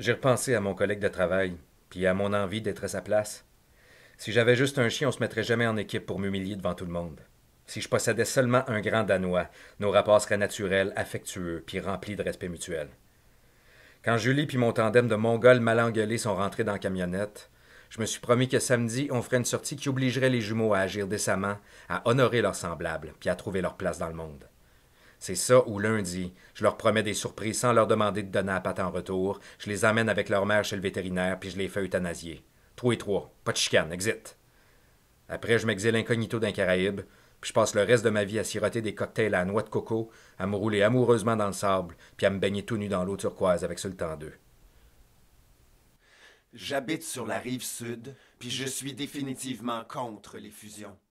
J'ai repensé à mon collègue de travail, puis à mon envie d'être à sa place. Si j'avais juste un chien, on se mettrait jamais en équipe pour m'humilier devant tout le monde. Si je possédais seulement un grand Danois, nos rapports seraient naturels, affectueux, puis remplis de respect mutuel. Quand Julie puis mon tandem de Mongols mal engueulés sont rentrés dans la camionnette, je me suis promis que samedi, on ferait une sortie qui obligerait les jumeaux à agir décemment, à honorer leurs semblables, puis à trouver leur place dans le monde. C'est ça ou lundi. Je leur promets des surprises sans leur demander de donner à patte en retour. Je les amène avec leur mère chez le vétérinaire, puis je les fais euthanasier. Trois et trois. Pas de chicane, exit. Après, je m'exile incognito d'un Caraïbe, puis je passe le reste de ma vie à siroter des cocktails à noix de coco, à me rouler amoureusement dans le sable, puis à me baigner tout nu dans l'eau turquoise avec Sultan II. J'habite sur la rive sud, puis je suis définitivement contre les fusions.